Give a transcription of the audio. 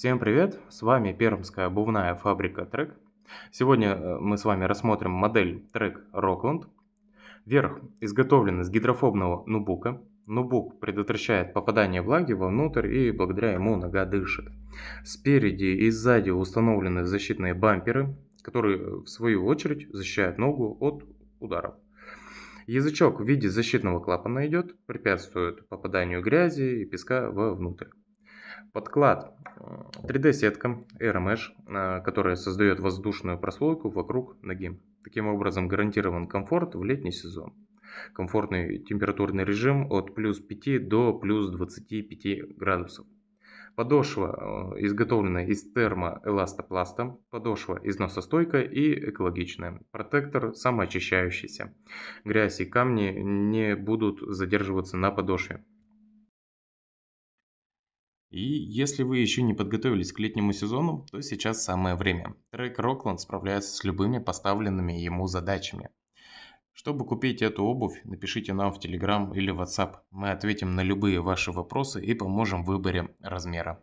Всем привет, с вами Пермская обувная фабрика Трек. Сегодня э, мы с вами рассмотрим модель Трек Rockland. Верх изготовлен из гидрофобного нубука. Нубук предотвращает попадание влаги вовнутрь и благодаря ему нога дышит. Спереди и сзади установлены защитные бамперы, которые э, в свою очередь защищают ногу от ударов. Язычок в виде защитного клапана идет, препятствует попаданию грязи и песка вовнутрь подклад 3D-сетка э, RMS, э, которая создает воздушную прослойку вокруг ноги. Таким образом гарантирован комфорт в летний сезон. Комфортный температурный режим от плюс 5 до плюс 25 градусов. Подошва э, изготовлена из термоэластопласта, подошва износостойкая и экологичная, протектор самоочищающийся. Грязь и камни не будут задерживаться на подошве. И если вы еще не подготовились к летнему сезону, то сейчас самое время. Трек Rockland справляется с любыми поставленными ему задачами. Чтобы купить эту обувь, напишите нам в Telegram или WhatsApp. Мы ответим на любые ваши вопросы и поможем в выборе размера.